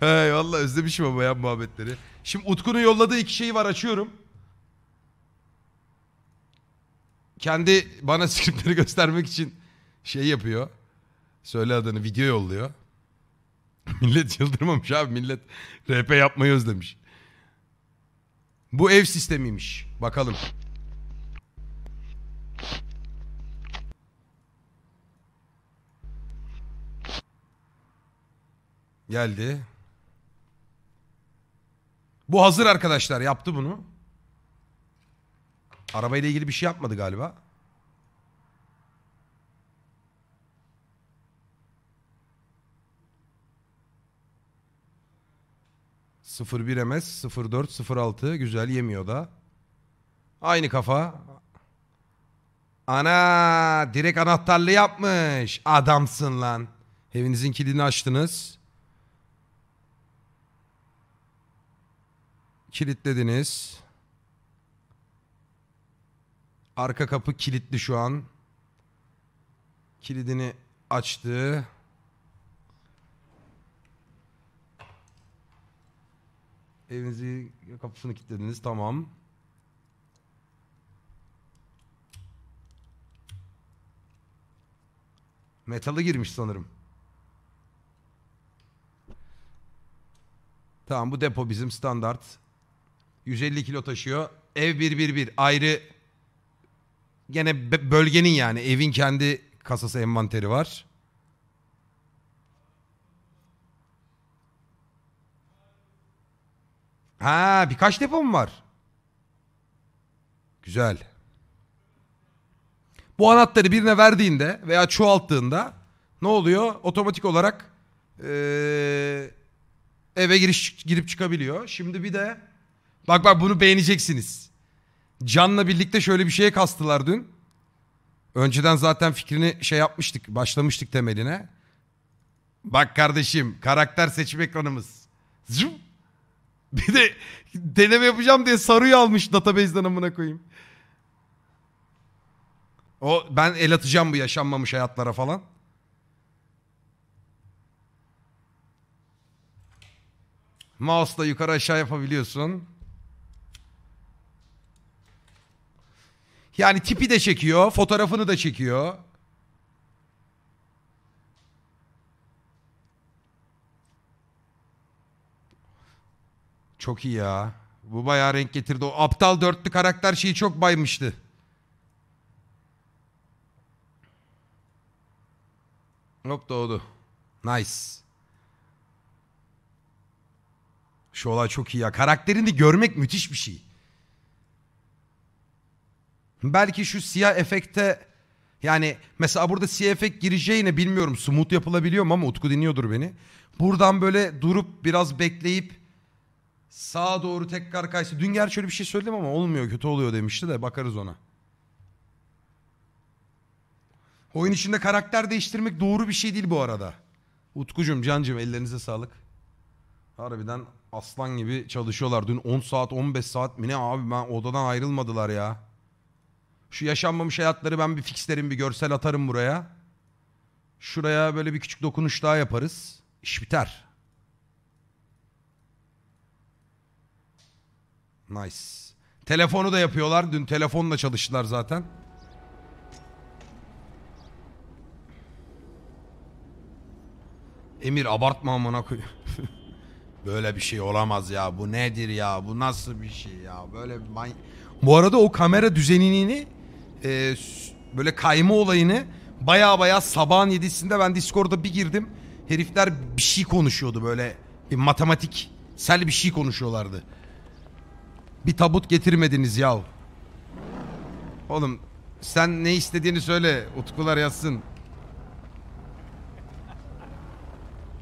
Hey valla özlemişim ama ya muhabbetleri. Şimdi Utku'nun yolladığı iki şeyi var açıyorum. Kendi bana skriptleri göstermek için şey yapıyor. Söyle adını video yolluyor. millet çıldırmamış abi millet RP yapmayı özlemiş. Bu ev sistemiymiş. Bakalım. Geldi. Bu hazır arkadaşlar yaptı bunu. Arabayla ilgili bir şey yapmadı galiba. Sıfır bir MS, sıfır dört, sıfır altı. Güzel yemiyor da. Aynı kafa. Ana direkt anahtarlı yapmış. Adamsın lan. Evinizin kilidini açtınız. Kilitlediniz. Arka kapı kilitli şu an. Kilidini açtı. Evinizi kapısını kilitlediniz. Tamam. Metalı girmiş sanırım. Tamam bu depo bizim standart. 150 kilo taşıyor. Ev 111 ayrı gene bölgenin yani evin kendi kasası envanteri var. Ha birkaç depo mu var? Güzel. Bu anahtarı birine verdiğinde veya çoğalttığında ne oluyor? Otomatik olarak ee, eve giriş girip çıkabiliyor. Şimdi bir de Bak bak bunu beğeneceksiniz. Can'la birlikte şöyle bir şeye kastılar dün. Önceden zaten fikrini şey yapmıştık. Başlamıştık temeline. Bak kardeşim karakter seçim ekranımız. Züm. Bir de deneme yapacağım diye sarıyı almış database'den amına koyayım. O ben el atacağım bu yaşanmamış hayatlara falan. Mouse'la yukarı aşağı yapabiliyorsun. Yani tipi de çekiyor, fotoğrafını da çekiyor. Çok iyi ya. Bu bayağı renk getirdi. O aptal dörtlü karakter şeyi çok baymıştı. Hop doğdu. Nice. Şu olay çok iyi ya. Karakterini görmek müthiş bir şey. Belki şu siyah efekte yani mesela burada siyah efekt gireceğine bilmiyorum smooth yapılabiliyor mu ama Utku dinliyordur beni. Buradan böyle durup biraz bekleyip sağa doğru tekrar kaysa. Dün gerçi öyle bir şey söyledim ama olmuyor kötü oluyor demişti de bakarız ona. Oyun içinde karakter değiştirmek doğru bir şey değil bu arada. Utkucum Cancım ellerinize sağlık. Harbiden aslan gibi çalışıyorlar. Dün 10 saat 15 saat mi ne abi ben odadan ayrılmadılar ya. Şu yaşanmamış hayatları ben bir fixlerim bir görsel atarım buraya. Şuraya böyle bir küçük dokunuş daha yaparız. İş biter. Nice. Telefonu da yapıyorlar. Dün telefonla çalıştılar zaten. Emir abartma amına Böyle bir şey olamaz ya. Bu nedir ya? Bu nasıl bir şey ya? Böyle bir Bu arada o kamera düzenini e, böyle kayma olayını baya baya sabahın yedisinde ben Discord'a bir girdim. Herifler bir şey konuşuyordu böyle bir matematiksel bir şey konuşuyorlardı. Bir tabut getirmediniz yav. Oğlum sen ne istediğini söyle. Utkular yazsın.